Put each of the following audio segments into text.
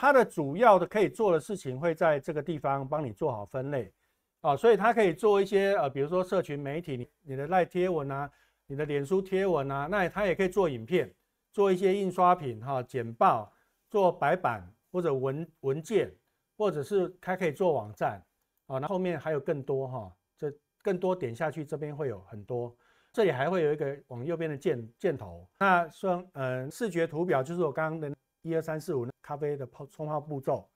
它的主要的可以做的事情会在这个地方帮你做好分类啊，所以它可以做一些呃，比如说社群媒体，你你的赖贴文啊，你的脸书贴文啊，那它也可以做影片，做一些印刷品哈，简报，做白板或者文文件，或者是它可以做网站啊，那后面还有更多哈，这更多点下去这边会有很多，这里还会有一个往右边的箭箭头，那双，嗯，视觉图表就是我刚刚的。一二三四五咖啡的泡冲泡步骤，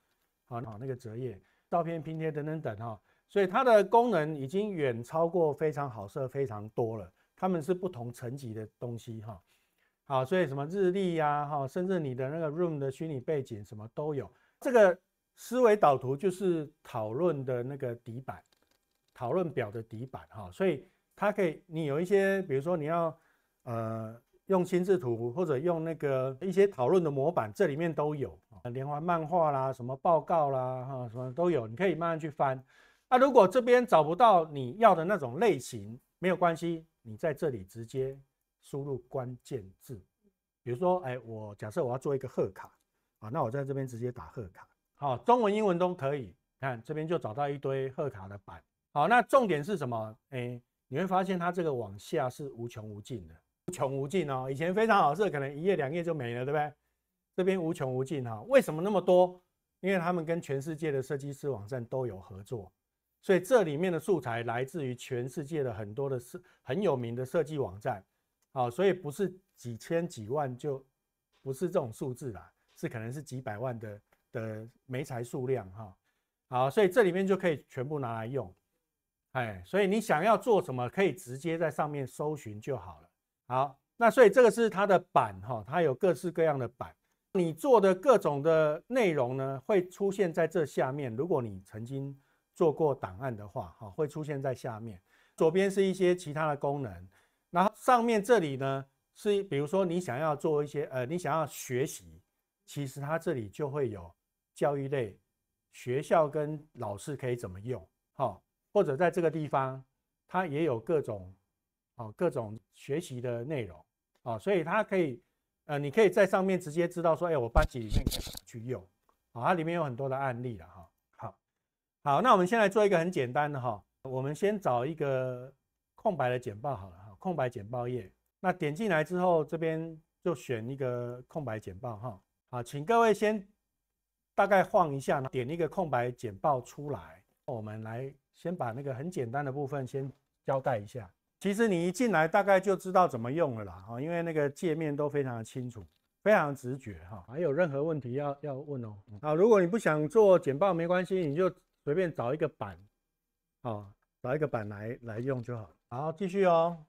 好，那个折页、照片拼贴等等等哈，所以它的功能已经远超过非常好色非常多了，他们是不同层级的东西哈。好，所以什么日历呀哈，甚至你的那个 Room 的虚拟背景什么都有。这个思维导图就是讨论的那个底板，讨论表的底板哈，所以它可以你有一些，比如说你要呃。用心智图或者用那个一些讨论的模板，这里面都有连环漫画啦、什么报告啦、哈什么都有，你可以慢慢去翻。那如果这边找不到你要的那种类型，没有关系，你在这里直接输入关键字，比如说，哎，我假设我要做一个贺卡，啊，那我在这边直接打贺卡，好，中文、英文都可以，看这边就找到一堆贺卡的版。好，那重点是什么？哎，你会发现它这个往下是无穷无尽的。无穷无尽哦，以前非常好色，可能一页两页就没了，对不对？这边无穷无尽哈，为什么那么多？因为他们跟全世界的设计师网站都有合作，所以这里面的素材来自于全世界的很多的设很有名的设计网站，好，所以不是几千几万就不是这种数字啦，是可能是几百万的的媒材数量哈，好，所以这里面就可以全部拿来用，哎，所以你想要做什么，可以直接在上面搜寻就好了。好，那所以这个是它的版哈，它有各式各样的版。你做的各种的内容呢，会出现在这下面。如果你曾经做过档案的话，哈，会出现在下面。左边是一些其他的功能，然后上面这里呢，是比如说你想要做一些呃，你想要学习，其实它这里就会有教育类学校跟老师可以怎么用，哈，或者在这个地方它也有各种。哦，各种学习的内容啊，所以它可以，呃，你可以在上面直接知道说，哎，我班级里面可以去用啊，它里面有很多的案例了哈。好，好，那我们先来做一个很简单的哈，我们先找一个空白的简报好了哈，空白简报页。那点进来之后，这边就选一个空白简报哈。好，请各位先大概晃一下，点一个空白简报出来。我们来先把那个很简单的部分先交代一下。其实你一进来大概就知道怎么用了啦，哈，因为那个界面都非常的清楚，非常直觉哈。还有任何问题要要问哦？啊，如果你不想做简报没关系，你就随便找一个板，啊，找一个板来来用就好。好，继续哦。